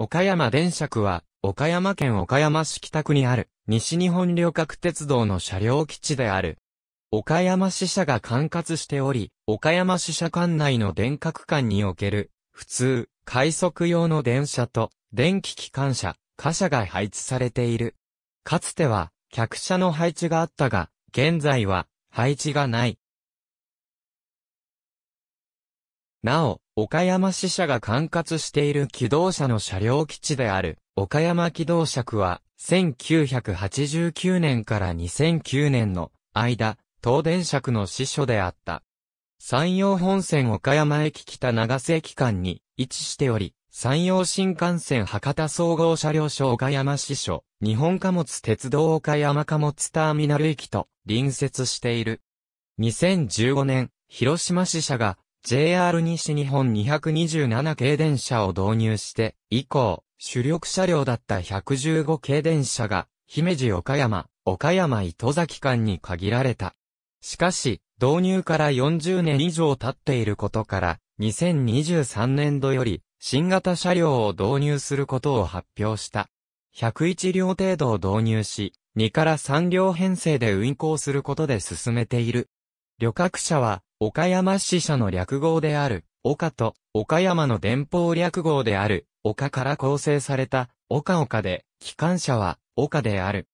岡山電車区は、岡山県岡山市北区にある、西日本旅客鉄道の車両基地である。岡山支社が管轄しており、岡山支社管内の電化区間における、普通、快速用の電車と、電気機関車、貨車が配置されている。かつては、客車の配置があったが、現在は、配置がない。なお、岡山支社が管轄している機動車の車両基地である、岡山機動車区は、1989年から2009年の間、東電車区の支所であった。山陽本線岡山駅北長瀬駅間に位置しており、山陽新幹線博多総合車両所岡山支所、日本貨物鉄道岡山貨物ターミナル駅と隣接している。2015年、広島支社が JR 西日本227系電車を導入して、以降、主力車両だった115系電車が、姫路岡山、岡山糸崎間に限られた。しかし、導入から40年以上経っていることから、2023年度より、新型車両を導入することを発表した。101両程度を導入し、2から3両編成で運行することで進めている。旅客車は、岡山支社の略号である、岡と、岡山の電報略号である、岡から構成された、岡岡で、機関車は、岡である。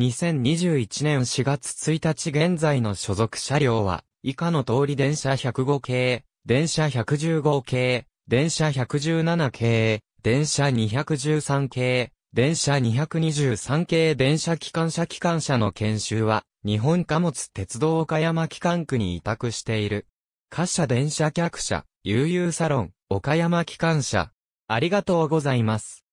2021年4月1日現在の所属車両は、以下の通り電車105系、電車115系、電車117系、電車213系、電車223系電車機関車機関車の研修は、日本貨物鉄道岡山機関区に委託している。貨車電車客車、悠々サロン、岡山機関車。ありがとうございます。